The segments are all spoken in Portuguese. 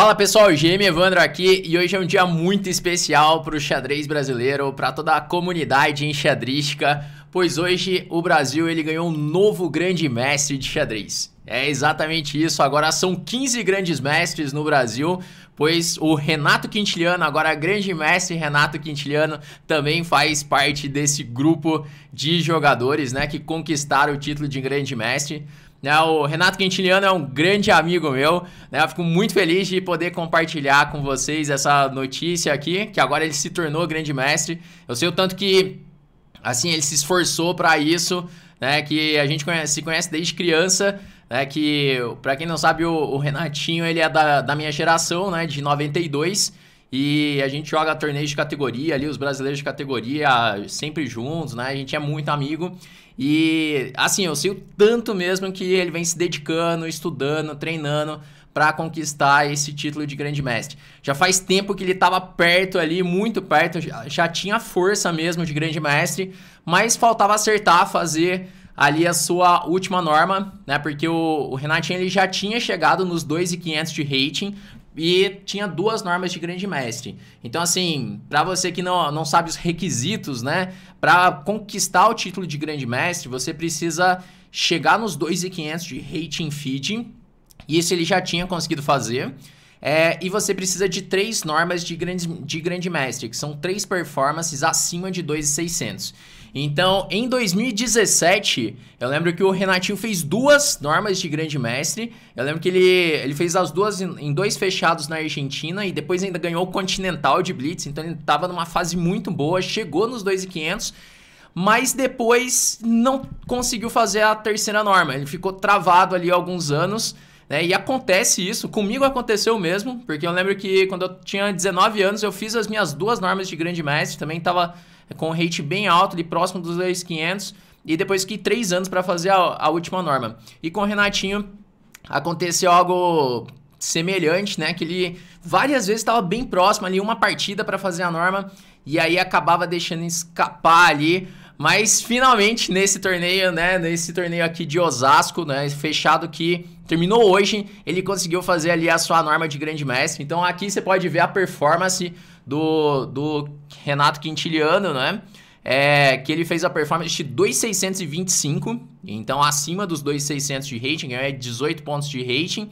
Fala pessoal, GM Evandro aqui e hoje é um dia muito especial para o xadrez brasileiro, para toda a comunidade enxadrística, pois hoje o Brasil ele ganhou um novo grande mestre de xadrez. É exatamente isso, agora são 15 grandes mestres no Brasil, pois o Renato Quintiliano, agora grande mestre Renato Quintiliano, também faz parte desse grupo de jogadores né, que conquistaram o título de grande mestre. Né? O Renato Quintiliano é um grande amigo meu, né? Eu fico muito feliz de poder compartilhar com vocês essa notícia aqui, que agora ele se tornou grande mestre. Eu sei o tanto que assim ele se esforçou para isso, né? Que a gente conhece, se conhece desde criança, né? Que para quem não sabe o, o, Renatinho ele é da, da minha geração, né? De 92. E a gente joga torneios de categoria ali, os brasileiros de categoria, sempre juntos, né? A gente é muito amigo. E assim, eu sei o tanto mesmo que ele vem se dedicando, estudando, treinando para conquistar esse título de grande mestre. Já faz tempo que ele estava perto ali, muito perto, já tinha força mesmo de grande mestre, mas faltava acertar, fazer ali a sua última norma, né? Porque o, o Renatinho ele já tinha chegado nos 2.500 de rating, e tinha duas normas de grande mestre. Então, assim, para você que não, não sabe os requisitos, né? Para conquistar o título de grande mestre, você precisa chegar nos 2.500 de rating feed. E isso ele já tinha conseguido fazer. É, e você precisa de três normas de grande, de grande mestre, que são três performances acima de 2.600. Então, em 2017, eu lembro que o Renatinho fez duas normas de grande mestre. Eu lembro que ele, ele fez as duas em, em dois fechados na Argentina e depois ainda ganhou o Continental de Blitz. Então, ele estava numa fase muito boa, chegou nos 2,500 mas depois não conseguiu fazer a terceira norma. Ele ficou travado ali alguns anos, né? E acontece isso, comigo aconteceu mesmo, porque eu lembro que quando eu tinha 19 anos eu fiz as minhas duas normas de grande mestre, também estava é com um rate bem alto, ali próximo dos 2,500, e depois que três anos para fazer a, a última norma. E com o Renatinho aconteceu algo semelhante, né? Que ele várias vezes estava bem próximo ali, uma partida para fazer a norma, e aí acabava deixando escapar ali mas finalmente nesse torneio, né, nesse torneio aqui de Osasco, né, fechado que terminou hoje, ele conseguiu fazer ali a sua norma de grande mestre. Então aqui você pode ver a performance do, do Renato Quintiliano, né? É, que ele fez a performance de 2,625, então acima dos 2,600 de rating, ganhou é 18 pontos de rating.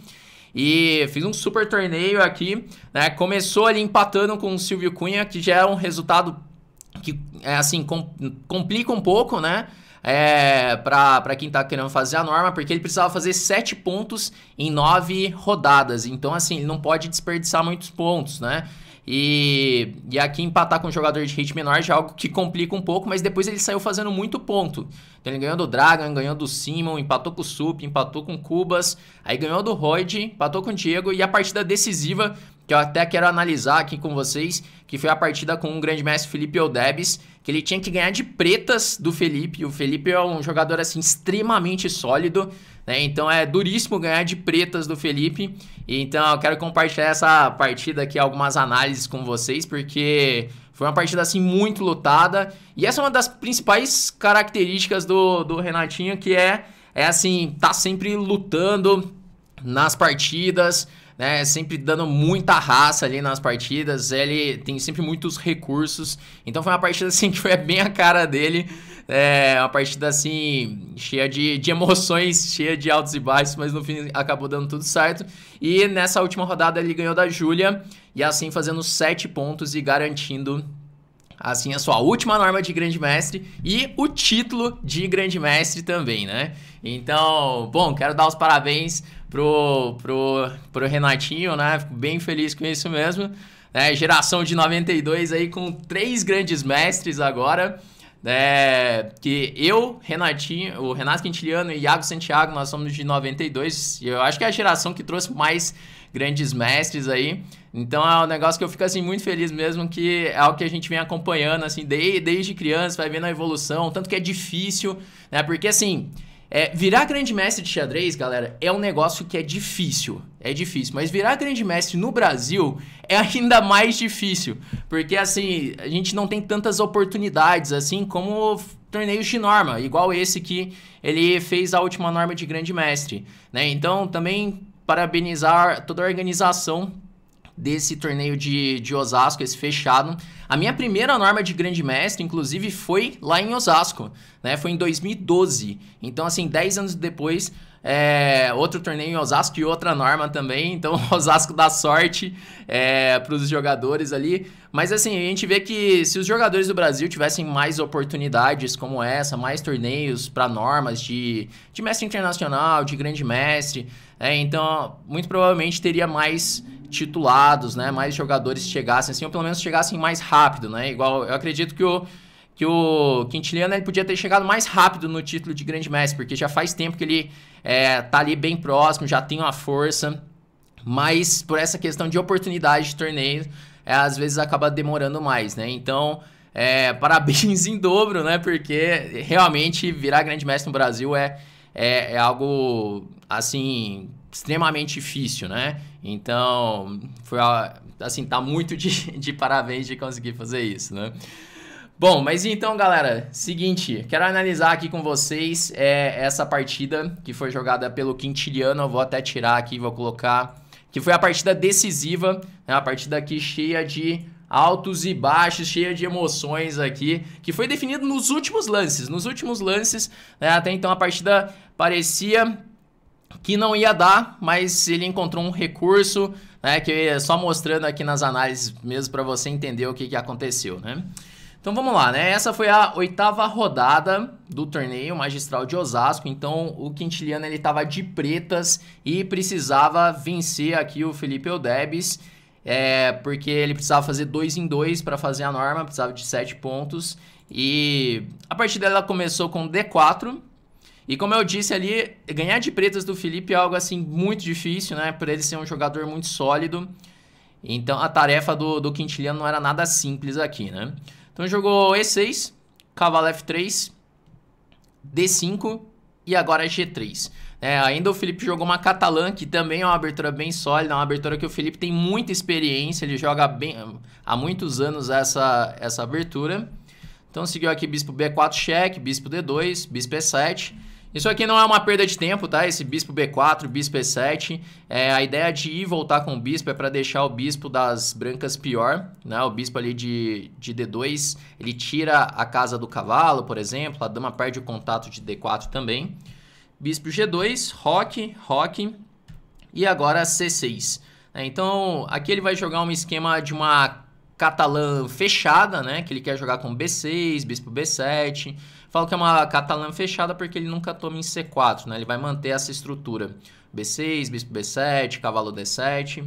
E fiz um super torneio aqui, né? Começou ali empatando com o Silvio Cunha, que já é um resultado que é, assim com, complica um pouco, né? É, para quem tá querendo fazer a norma, porque ele precisava fazer sete pontos em nove rodadas. Então, assim, ele não pode desperdiçar muitos pontos, né? E, e aqui empatar com um jogador de hit menor já é algo que complica um pouco, mas depois ele saiu fazendo muito ponto. Então ele ganhou do Dragon, ganhou do Simon, empatou com o Sup, empatou com o Cubas, aí ganhou do Royd, empatou com o Diego e a partida decisiva que eu até quero analisar aqui com vocês, que foi a partida com o grande mestre Felipe Eudebes, que ele tinha que ganhar de pretas do Felipe. O Felipe é um jogador assim extremamente sólido, né? Então é duríssimo ganhar de pretas do Felipe. então eu quero compartilhar essa partida aqui, algumas análises com vocês, porque foi uma partida assim muito lutada. E essa é uma das principais características do, do Renatinho, que é, é assim, tá sempre lutando nas partidas né? Sempre dando muita raça ali nas partidas. Ele tem sempre muitos recursos. Então foi uma partida assim que foi bem a cara dele. É uma partida assim, cheia de, de emoções, cheia de altos e baixos, mas no fim acabou dando tudo certo. E nessa última rodada ele ganhou da Júlia, e assim fazendo 7 pontos e garantindo assim a sua última norma de grande mestre e o título de grande mestre também, né? Então, bom, quero dar os parabéns pro, pro, pro Renatinho, né? Fico bem feliz com isso mesmo. É, geração de 92 aí com três grandes mestres agora. É, que eu, Renatinho, o Renato Quintiliano e Iago Santiago, nós somos de 92. E eu acho que é a geração que trouxe mais grandes mestres aí. Então é um negócio que eu fico assim muito feliz mesmo, que é o que a gente vem acompanhando assim desde, desde criança, vai vendo a evolução, tanto que é difícil, né? Porque assim, é, virar grande mestre de xadrez, galera, é um negócio que é difícil. É difícil, mas virar grande mestre no Brasil é ainda mais difícil, porque assim, a gente não tem tantas oportunidades assim como torneios de norma, igual esse que ele fez a última norma de grande mestre, né? Então, também parabenizar toda a organização desse torneio de, de Osasco, esse fechado, a minha primeira norma de grande mestre, inclusive, foi lá em Osasco, né? Foi em 2012. Então, assim, 10 anos depois, é, outro torneio em Osasco e outra norma também. Então, Osasco dá sorte é, para os jogadores ali. Mas, assim, a gente vê que se os jogadores do Brasil tivessem mais oportunidades como essa, mais torneios para normas de, de mestre internacional, de grande mestre, é, então, muito provavelmente teria mais titulados, né? Mais jogadores chegassem assim, ou pelo menos chegassem mais rápido, né? Igual eu acredito que o que o Quintiliano ele podia ter chegado mais rápido no título de grande mestre, porque já faz tempo que ele é, tá ali bem próximo, já tem uma força, mas por essa questão de oportunidade de torneio, é, às vezes acaba demorando mais, né? Então, é, parabéns em dobro, né? Porque realmente virar grande mestre no Brasil é, é, é algo assim extremamente difícil, né? Então, foi assim, tá muito de, de parabéns de conseguir fazer isso, né? Bom, mas então, galera, seguinte, quero analisar aqui com vocês é, essa partida que foi jogada pelo Quintiliano. Eu vou até tirar aqui, vou colocar. Que foi a partida decisiva, né? a partida aqui cheia de altos e baixos, cheia de emoções aqui, que foi definido nos últimos lances. Nos últimos lances, né? Até então a partida parecia que não ia dar, mas ele encontrou um recurso, né, que é só mostrando aqui nas análises mesmo para você entender o que, que aconteceu, né? Então vamos lá, né? Essa foi a oitava rodada do torneio magistral de Osasco. Então o Quintiliano ele estava de pretas e precisava vencer aqui o Felipe Eudebes, é, porque ele precisava fazer dois em dois para fazer a norma, precisava de sete pontos. E a partida dela começou com D4 e como eu disse ali, ganhar de pretas do Felipe é algo assim muito difícil, né? Por ele ser um jogador muito sólido. Então a tarefa do, do Quintiliano não era nada simples aqui, né? Então jogou E6, cavalo F3, D5 e agora é G3. É, ainda o Felipe jogou uma catalã, que também é uma abertura bem sólida, uma abertura que o Felipe tem muita experiência, ele joga bem há muitos anos essa, essa abertura. Então seguiu aqui bispo B4 cheque, bispo D2, bispo E7 isso aqui não é uma perda de tempo, tá? Esse bispo B4, bispo E7. É, a ideia de ir voltar com o bispo é para deixar o bispo das brancas pior, né? O bispo ali de, de D2, ele tira a casa do cavalo, por exemplo. A dama perde o contato de D4 também. Bispo G2, roque, roque. E agora C6. É, né? então, aqui ele vai jogar um esquema de uma catalã fechada, né? Que ele quer jogar com B6, bispo B7. Falo que é uma catalã fechada porque ele nunca toma em C4, né? Ele vai manter essa estrutura. B6, bispo B7, cavalo D7.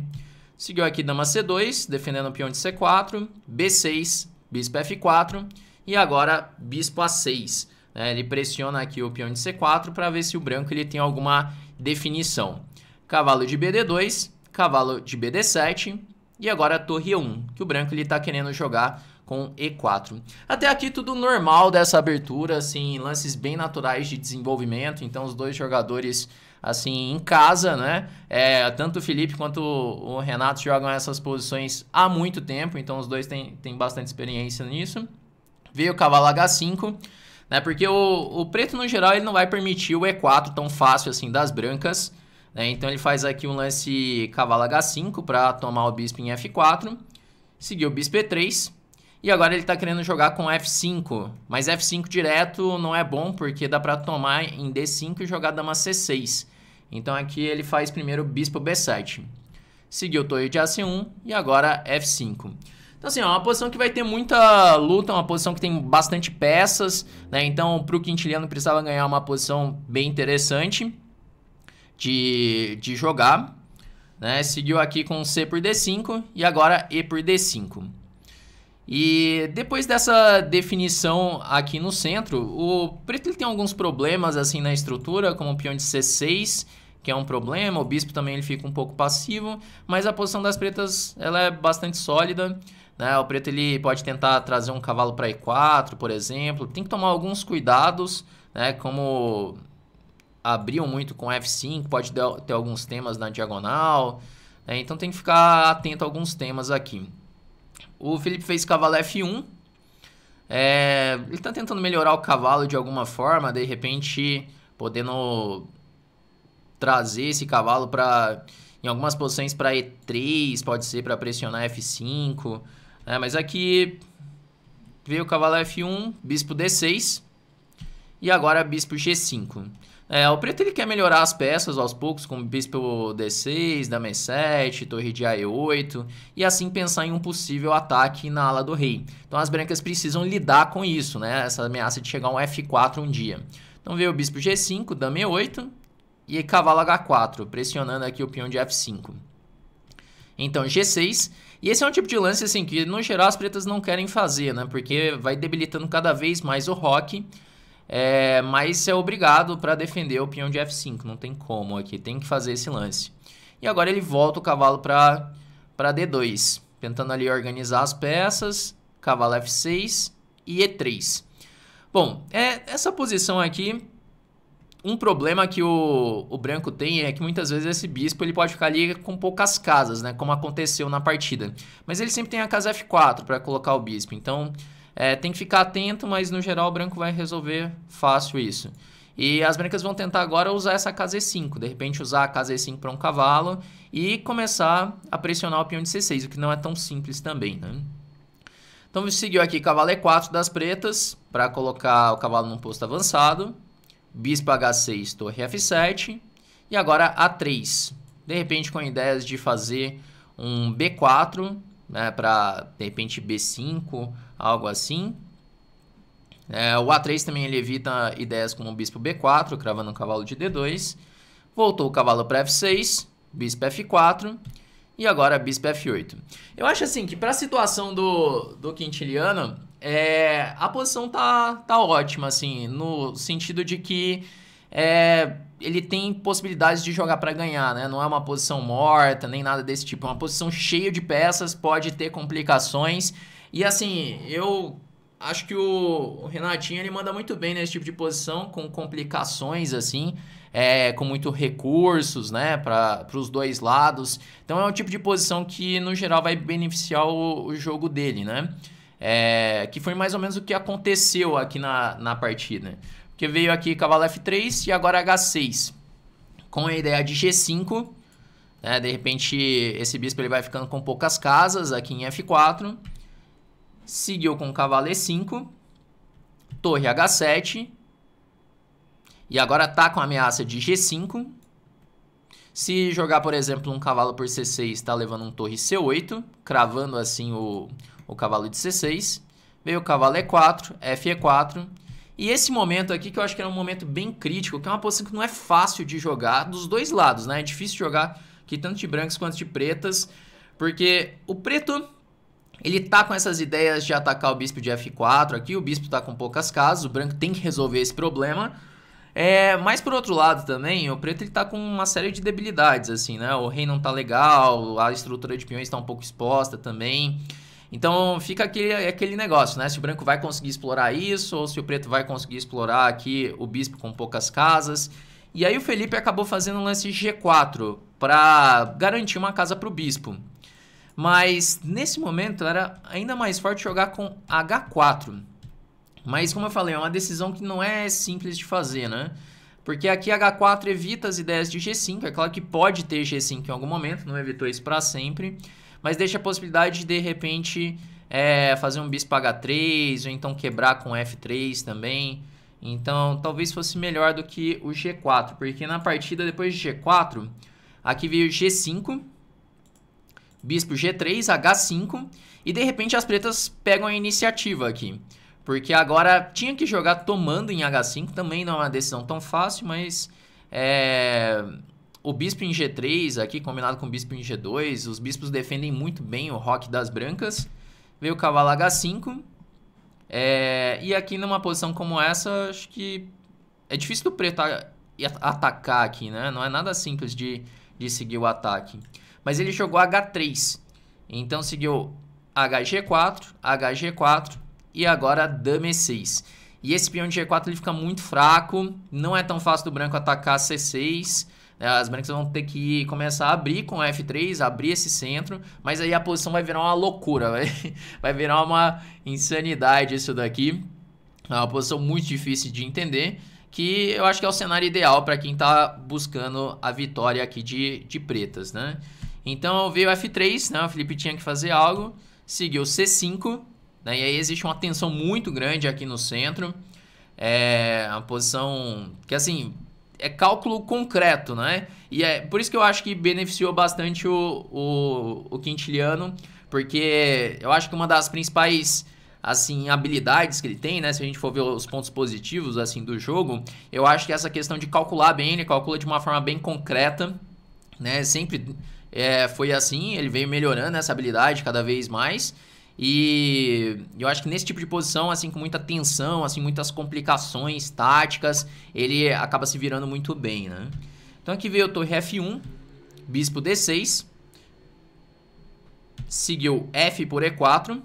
Seguiu aqui dama C2, defendendo o peão de C4. B6, bispo F4. E agora bispo A6. Né? Ele pressiona aqui o peão de C4 para ver se o branco ele tem alguma definição. Cavalo de BD2, cavalo de BD7, e agora a torre E1, que o branco ele tá querendo jogar com E4. Até aqui tudo normal dessa abertura, assim, lances bem naturais de desenvolvimento, então os dois jogadores assim em casa, né? É, tanto o Felipe quanto o Renato jogam essas posições há muito tempo, então os dois têm, têm bastante experiência nisso. Veio o cavalo H5, né? Porque o, o preto no geral ele não vai permitir o E4 tão fácil assim das brancas. Né? Então ele faz aqui um lance cavalo H5 para tomar o bispo em F4. Seguiu o bispo E3. E agora ele está querendo jogar com F5. Mas F5 direto não é bom porque dá para tomar em D5 e jogar dama C6. Então aqui ele faz primeiro bispo B7. Seguiu torre de AC1 e agora F5. Então, assim, é uma posição que vai ter muita luta, é uma posição que tem bastante peças, né? Então, para o Quintiliano precisava ganhar uma posição bem interessante de, de jogar. Né? Seguiu aqui com C por D5 e agora E por D5. E depois dessa definição aqui no centro, o preto ele tem alguns problemas assim na estrutura, como o peão de C6, que é um problema, o bispo também ele fica um pouco passivo, mas a posição das pretas ela é bastante sólida. Né? O preto ele pode tentar trazer um cavalo para E4, por exemplo. Tem que tomar alguns cuidados, né? como abriam muito com F5, pode ter alguns temas na diagonal. Né? Então tem que ficar atento a alguns temas aqui. O Felipe fez cavalo F1. É, ele está tentando melhorar o cavalo de alguma forma, de repente podendo trazer esse cavalo para em algumas posições para E3, pode ser para pressionar F5. Né? Mas aqui veio o cavalo F1, bispo D6 e agora bispo G5. É, o preto ele quer melhorar as peças aos poucos, como bispo D6, dama E7, torre de AE8, e assim pensar em um possível ataque na ala do rei. Então as brancas precisam lidar com isso, né? Essa ameaça de chegar um F4 um dia. Então veio o bispo G5, dama E8 e cavalo H4, pressionando aqui o peão de F5. Então G6, e esse é um tipo de lance assim que no geral as pretas não querem fazer, né? Porque vai debilitando cada vez mais o roque é, mas é obrigado para defender o peão de F5, não tem como aqui, tem que fazer esse lance. E agora ele volta o cavalo para D2, tentando ali organizar as peças, cavalo F6 e E3. Bom, é, essa posição aqui, um problema que o, o branco tem é que muitas vezes esse bispo ele pode ficar ali com poucas casas, né? Como aconteceu na partida. Mas ele sempre tem a casa F4 para colocar o bispo, então é, tem que ficar atento, mas no geral o branco vai resolver fácil isso. E as brancas vão tentar agora usar essa casa E5, de repente usar a casa E5 para um cavalo e começar a pressionar o peão de C6, o que não é tão simples também, né? Então seguiu aqui cavalo E4 das pretas para colocar o cavalo num posto avançado, bispo H6, torre F7 e agora A3. De repente com ideias de fazer um B4, né, para de repente B5 algo assim. É, o A3 também ele evita ideias como bispo B4, cravando o cavalo de D2. Voltou o cavalo para F6, bispo F4 e agora bispo F8. Eu acho assim que para a situação do, do Quintiliano, é, a posição tá, tá ótima, assim, no sentido de que é, ele tem possibilidades de jogar para ganhar, né? Não é uma posição morta, nem nada desse tipo. É uma posição cheia de peças, pode ter complicações. E assim, eu acho que o, Renatinho ele manda muito bem nesse né, tipo de posição, com complicações assim, é, com muito recursos, né, para os dois lados. Então é um tipo de posição que no geral vai beneficiar o, o jogo dele, né? É, que foi mais ou menos o que aconteceu aqui na, na partida. Porque veio aqui cavalo F3 e agora H6. Com a ideia de G5, né? de repente esse bispo ele vai ficando com poucas casas aqui em F4 seguiu com cavalo E5, torre H7, e agora tá com a ameaça de G5. Se jogar, por exemplo, um cavalo por C6, está levando um torre C8, cravando assim o, o cavalo de C6. Veio o cavalo E4, FE4. E esse momento aqui, que eu acho que era é um momento bem crítico, que é uma posição que não é fácil de jogar dos dois lados, né? É difícil jogar aqui tanto de brancos quanto de pretas, porque o preto ele tá com essas ideias de atacar o bispo de F4 aqui, o bispo tá com poucas casas, o branco tem que resolver esse problema. É, mas por outro lado também, o preto ele tá com uma série de debilidades, assim, né? O rei não tá legal, a estrutura de peões tá um pouco exposta também. Então fica aquele, aquele negócio, né? Se o branco vai conseguir explorar isso, ou se o preto vai conseguir explorar aqui o bispo com poucas casas. E aí o Felipe acabou fazendo um lance G4 para garantir uma casa para o bispo. Mas nesse momento era ainda mais forte jogar com H4. Mas como eu falei, é uma decisão que não é simples de fazer, né? Porque aqui H4 evita as ideias de G5. É claro que pode ter G5 em algum momento, não evitou isso para sempre. Mas deixa a possibilidade de, de repente, é, fazer um bispo H3, ou então quebrar com F3 também. Então, talvez fosse melhor do que o G4, porque na partida depois de G4, aqui veio G5, bispo G3, H5, e de repente as pretas pegam a iniciativa aqui. Porque agora tinha que jogar tomando em H5, também não é uma decisão tão fácil, mas é, o bispo em G3 aqui, combinado com o bispo em G2, os bispos defendem muito bem o rock das brancas. Veio o cavalo H5, é, e aqui numa posição como essa, acho que é difícil do preto atacar aqui, né? Não é nada simples de de seguir o ataque. Mas ele jogou H3. Então seguiu HG4, HG4 e agora Dame 6. E esse peão de G4 ele fica muito fraco, não é tão fácil do branco atacar C6. É, as brancas vão ter que começar a abrir com F3, abrir esse centro, mas aí a posição vai virar uma loucura, vai, vai virar uma insanidade isso daqui. É uma posição muito difícil de entender que eu acho que é o cenário ideal para quem está buscando a vitória aqui de, de pretas, né? Então veio F3, né? O Felipe tinha que fazer algo, seguiu C5, né? E aí existe uma tensão muito grande aqui no centro. É uma posição que, assim, é cálculo concreto, né? E é por isso que eu acho que beneficiou bastante o, o, o Quintiliano, porque eu acho que uma das principais assim, habilidades que ele tem, né? Se a gente for ver os pontos positivos, assim, do jogo, eu acho que essa questão de calcular bem, ele calcula de uma forma bem concreta, né? Sempre é, foi assim, ele veio melhorando essa habilidade cada vez mais. E eu acho que nesse tipo de posição, assim, com muita tensão, assim, muitas complicações táticas, ele acaba se virando muito bem, né? Então aqui veio torre F1, bispo D6, seguiu F por E4,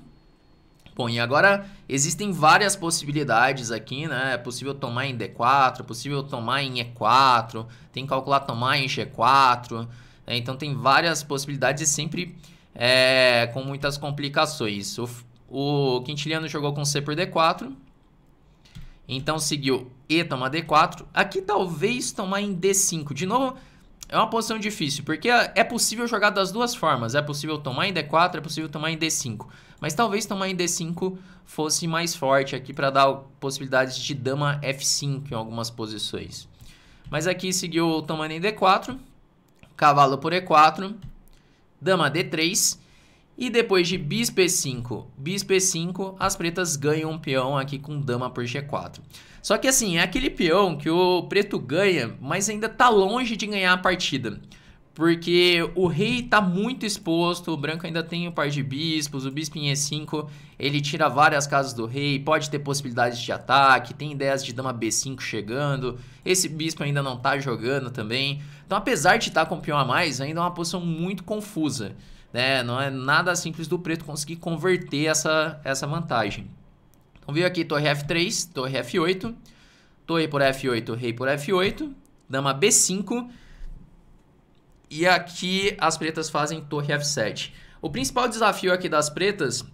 Bom, e agora existem várias possibilidades aqui, né? É possível tomar em D4, é possível tomar em E4, tem que calcular tomar em G4. Né? Então tem várias possibilidades e sempre é, com muitas complicações. O, o Quintiliano jogou com C por D4. Então seguiu E tomar D4. Aqui talvez tomar em D5. De novo, é uma posição difícil, porque é possível jogar das duas formas. É possível tomar em D4, é possível tomar em D5. Mas talvez em D5 fosse mais forte aqui para dar possibilidades de dama F5 em algumas posições. Mas aqui seguiu o em D4, cavalo por E4, dama D3 e depois de bispo E5, bispo E5, as pretas ganham um peão aqui com dama por G4. Só que assim, é aquele peão que o preto ganha, mas ainda tá longe de ganhar a partida porque o rei está muito exposto, o branco ainda tem um par de bispos, o bispo em E5, ele tira várias casas do rei, pode ter possibilidades de ataque, tem ideias de dama B5 chegando, esse bispo ainda não está jogando também. Então, apesar de estar tá com peão a mais, ainda é uma posição muito confusa, né? Não é nada simples do preto conseguir converter essa, essa vantagem. Então, veio aqui torre F3, torre F8, torre por F8, rei por F8, dama B5 e aqui as pretas fazem torre F7. O principal desafio aqui das pretas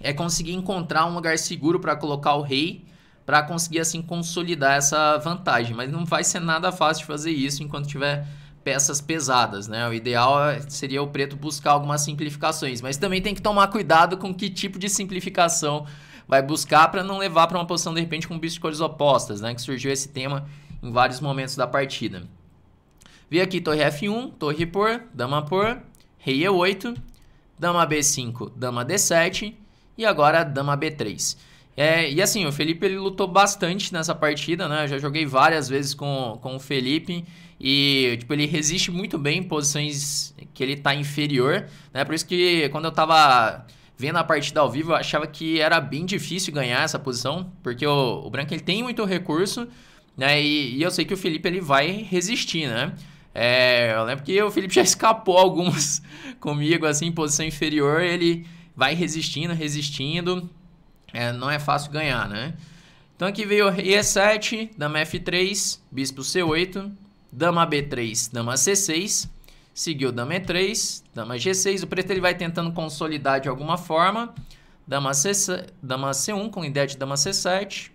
é conseguir encontrar um lugar seguro para colocar o rei para conseguir assim consolidar essa vantagem, mas não vai ser nada fácil de fazer isso enquanto tiver peças pesadas, né? O ideal é, seria o preto buscar algumas simplificações, mas também tem que tomar cuidado com que tipo de simplificação vai buscar para não levar para uma posição de repente com bichos de cores opostas, né? Que surgiu esse tema em vários momentos da partida vi aqui torre F1, torre por, dama por, rei E8, dama B5, dama D7 e agora dama B3. É, e assim, o Felipe ele lutou bastante nessa partida, né? Eu já joguei várias vezes com, com o Felipe e tipo, ele resiste muito bem em posições que ele tá inferior, né? Por isso que quando eu tava vendo a partida ao vivo, eu achava que era bem difícil ganhar essa posição, porque o, o Branco ele tem muito recurso, né? E, e eu sei que o Felipe ele vai resistir, né? É, eu lembro que o Felipe já escapou algumas comigo, assim, em posição inferior. Ele vai resistindo, resistindo. É, não é fácil ganhar, né? Então aqui veio E7, dama F3, bispo C8, dama B3, dama C6, seguiu dama E3, dama G6. O preto ele vai tentando consolidar de alguma forma. Dama, C, dama C1 com ideia de dama C7,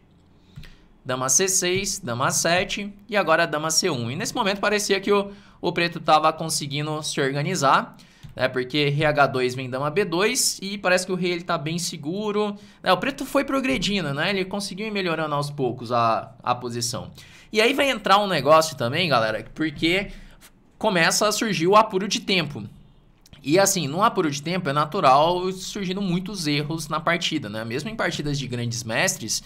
dama C6, dama 7 e agora dama C1. E nesse momento parecia que o, o preto estava conseguindo se organizar, né? Porque rei H2 vem dama B2 e parece que o rei ele tá bem seguro. Né. O preto foi progredindo, né? Ele conseguiu ir melhorando aos poucos a, a posição. E aí vai entrar um negócio também, galera, porque começa a surgir o apuro de tempo. E assim, no apuro de tempo é natural surgindo muitos erros na partida, né? Mesmo em partidas de grandes mestres,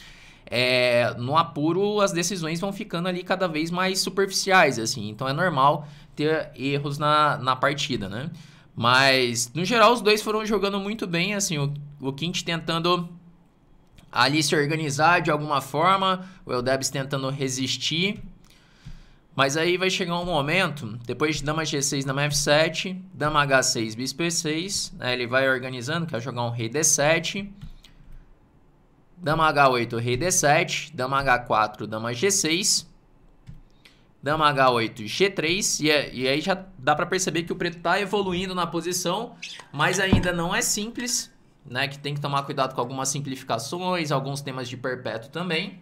é, no apuro as decisões vão ficando ali cada vez mais superficiais, assim. Então é normal ter erros na, na partida, né? Mas, no geral, os dois foram jogando muito bem, assim, o, o Quinte tentando ali se organizar de alguma forma, o Eldebs tentando resistir. Mas aí vai chegar um momento, depois de dama G6, dama F7, dama H6, bispo E6, né, ele vai organizando, quer jogar um rei D7, Dama H8, rei D7, dama H4, dama G6, dama H8, G3, e, é, e aí já dá para perceber que o preto está evoluindo na posição, mas ainda não é simples, né, que tem que tomar cuidado com algumas simplificações, alguns temas de perpétuo também.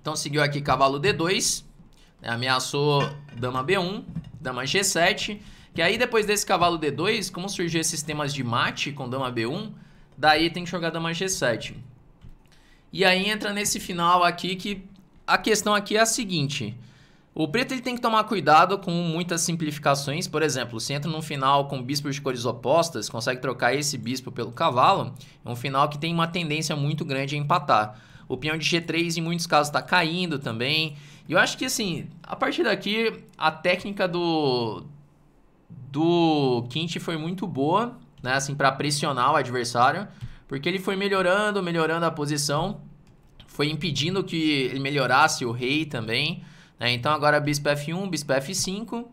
Então seguiu aqui cavalo D2, né, ameaçou dama B1, dama G7, que aí depois desse cavalo D2, como surgiu esses temas de mate com dama B1, Daí tem que jogar da G7. E aí entra nesse final aqui que a questão aqui é a seguinte. O preto ele tem que tomar cuidado com muitas simplificações. Por exemplo, se entra num final com bispos de cores opostas, consegue trocar esse bispo pelo cavalo. É um final que tem uma tendência muito grande a empatar. O peão de G3 em muitos casos está caindo também. E eu acho que assim, a partir daqui, a técnica do, do Quinte foi muito boa né? Assim, para pressionar o adversário, porque ele foi melhorando, melhorando a posição, foi impedindo que ele melhorasse o rei também, né? Então agora bispo F1, bispo F5,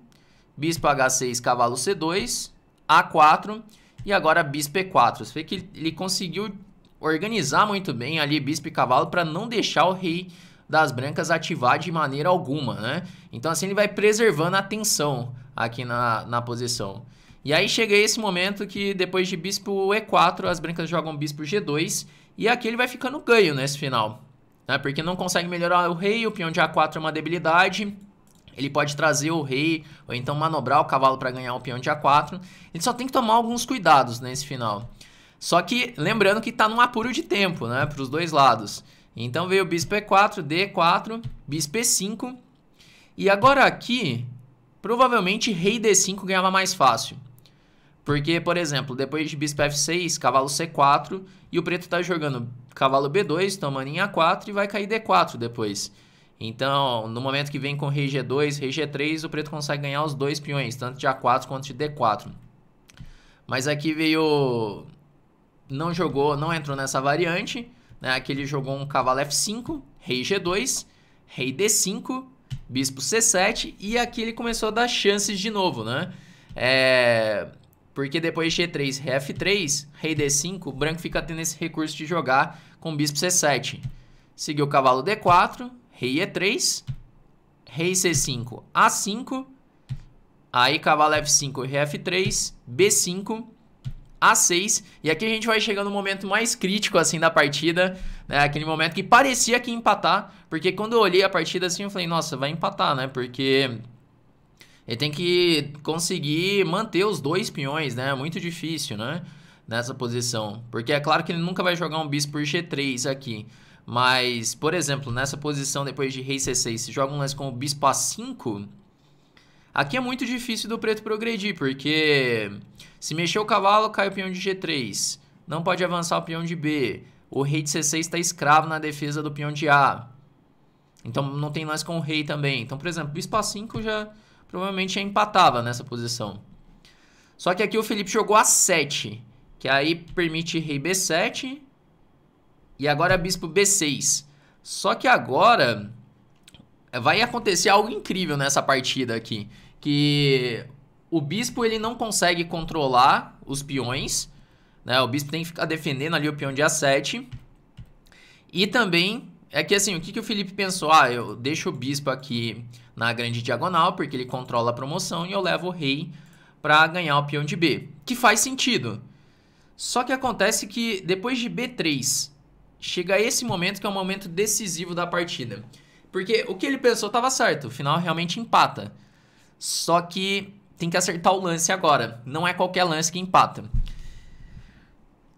bispo H6, cavalo C2, A4 e agora bispo E4. Você vê que ele conseguiu organizar muito bem ali bispo e cavalo para não deixar o rei das brancas ativar de maneira alguma, né? Então assim ele vai preservando a tensão aqui na, na posição. E aí chega esse momento que depois de bispo E4, as brancas jogam bispo G2. E aqui ele vai ficando ganho nesse final. Né? Porque não consegue melhorar o rei, o peão de A4 é uma debilidade. Ele pode trazer o rei, ou então manobrar o cavalo para ganhar o peão de A4. Ele só tem que tomar alguns cuidados nesse final. Só que, lembrando que está num apuro de tempo, né? Para os dois lados. Então veio bispo E4, D4, bispo E5. E agora aqui, provavelmente rei D5 ganhava mais fácil. Porque, por exemplo, depois de bispo f6, cavalo c4, e o preto está jogando cavalo b2, tomando em a4 e vai cair d4 depois. Então, no momento que vem com rei g2, rei g3, o preto consegue ganhar os dois peões, tanto de a4 quanto de d4. Mas aqui veio... não jogou, não entrou nessa variante, né? Aqui ele jogou um cavalo f5, rei g2, rei d5, bispo c7, e aqui ele começou a dar chances de novo, né? É... Porque depois de G3, F3, rei D5, o branco fica tendo esse recurso de jogar com bispo C7. Seguiu o cavalo D4, rei E3, rei C5, A5, aí cavalo F5, rei F3, B5, a6. E aqui a gente vai chegando no momento mais crítico, assim, da partida, né? Aquele momento que parecia que ia empatar, porque quando eu olhei a partida, assim, eu falei, nossa, vai empatar, né? Porque ele tem que conseguir manter os dois peões, né? É muito difícil, né? Nessa posição. Porque é claro que ele nunca vai jogar um bispo por G3 aqui. Mas, por exemplo, nessa posição depois de rei C6, se joga um lance com o bispo A5... Aqui é muito difícil do preto progredir, porque se mexer o cavalo, cai o peão de G3. Não pode avançar o peão de B. O rei de C6 está escravo na defesa do peão de A. Então não tem lance com o rei também. Então, por exemplo, bispo A5 já provavelmente empatava nessa posição. Só que aqui o Felipe jogou a 7, que aí permite rei b7 e agora bispo b6. Só que agora eh, vai acontecer algo incrível nessa partida aqui, que o bispo ele não consegue controlar os peões, né? O bispo tem que ficar defendendo ali o peão de a7 e também é que assim, o que, que o Felipe pensou? Ah, eu deixo o bispo aqui na grande diagonal, porque ele controla a promoção, e eu levo o rei para ganhar o peão de B. Que faz sentido. Só que acontece que depois de B3, chega esse momento que é o momento decisivo da partida. Porque o que ele pensou estava certo, o final realmente empata. Só que tem que acertar o lance agora. Não é qualquer lance que empata.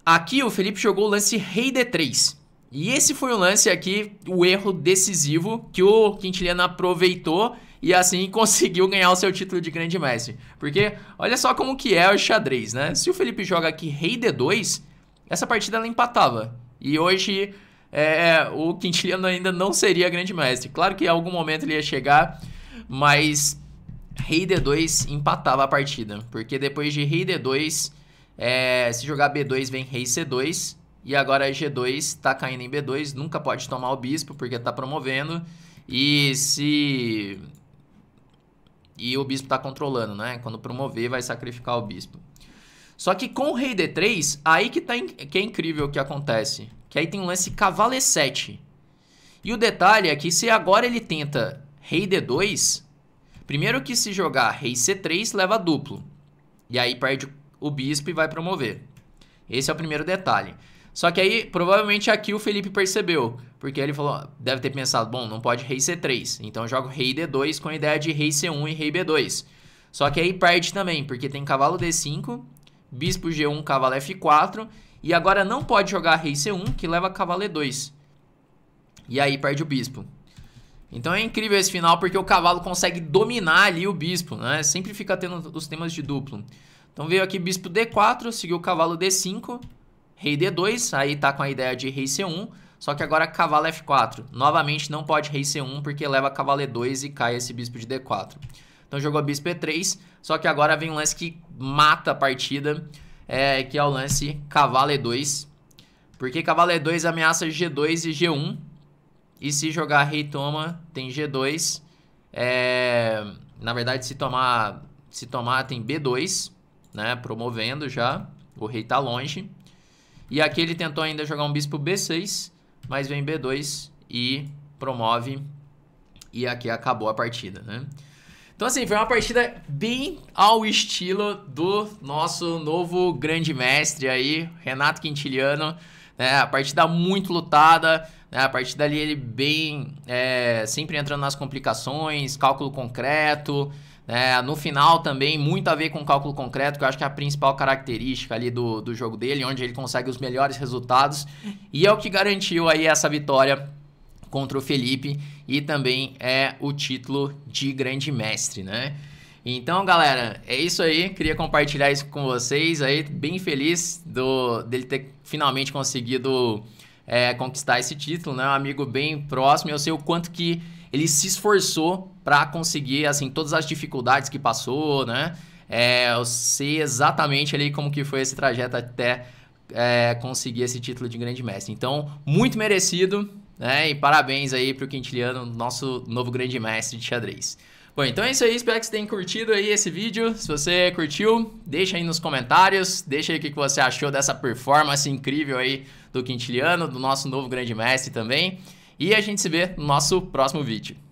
Aqui o Felipe jogou o lance rei D3. E esse foi o lance aqui, o erro decisivo que o Quintiliano aproveitou e assim conseguiu ganhar o seu título de grande mestre. Porque olha só como que é o xadrez, né? Se o Felipe joga aqui rei d2, essa partida ela empatava. E hoje é, o Quintiliano ainda não seria grande mestre. Claro que em algum momento ele ia chegar, mas rei d2 empatava a partida. Porque depois de rei d2, é, se jogar b2 vem rei c2 e agora é G2, tá caindo em B2, nunca pode tomar o bispo porque tá promovendo. E se. E o bispo tá controlando, né? Quando promover, vai sacrificar o bispo. Só que com o rei D3, aí que, tá in... que é incrível o que acontece. Que aí tem um lance cavalo E7. E o detalhe é que se agora ele tenta rei D2, primeiro que se jogar rei C3, leva duplo. E aí perde o bispo e vai promover. Esse é o primeiro detalhe. Só que aí, provavelmente aqui o Felipe percebeu, porque ele falou, deve ter pensado, bom, não pode rei C3, então eu jogo rei D2 com a ideia de rei C1 e rei B2. Só que aí perde também, porque tem cavalo D5, bispo G1, cavalo F4, e agora não pode jogar rei C1, que leva cavalo E2. E aí perde o bispo. Então é incrível esse final, porque o cavalo consegue dominar ali o bispo, né? Sempre fica tendo os temas de duplo. Então veio aqui bispo D4, seguiu o cavalo D5, rei D2, aí tá com a ideia de rei C1, só que agora cavalo F4. Novamente não pode rei C1 porque leva cavalo E2 e cai esse bispo de D4. Então jogou bispo E3, só que agora vem um lance que mata a partida, é, que é o lance cavalo E2. Porque cavalo E2 ameaça G2 e G1. E se jogar rei toma, tem G2. É, na verdade, se tomar, se tomar tem B2, né? Promovendo já. O rei tá longe. E aqui ele tentou ainda jogar um bispo B6, mas vem B2 e promove. E aqui acabou a partida, né? Então, assim, foi uma partida bem ao estilo do nosso novo grande mestre aí, Renato Quintiliano. Né? A partida muito lutada, né? a partida ali ele bem, é, sempre entrando nas complicações, cálculo concreto, é, no final também, muito a ver com cálculo concreto, que eu acho que é a principal característica ali do, do jogo dele, onde ele consegue os melhores resultados. E é o que garantiu aí essa vitória contra o Felipe e também é o título de grande mestre, né? Então, galera, é isso aí. Queria compartilhar isso com vocês aí. Bem feliz do dele ter finalmente conseguido é, conquistar esse título, né? Um amigo bem próximo. Eu sei o quanto que ele se esforçou para conseguir, assim, todas as dificuldades que passou, né? É, eu sei exatamente ali como que foi esse trajeto até é, conseguir esse título de grande mestre. Então, muito merecido, né? E parabéns aí pro Quintiliano, nosso novo grande mestre de xadrez. Bom, então é isso aí, espero que você tenha curtido aí esse vídeo. Se você curtiu, deixa aí nos comentários, deixa aí o que você achou dessa performance incrível aí do Quintiliano, do nosso novo grande mestre também. E a gente se vê no nosso próximo vídeo.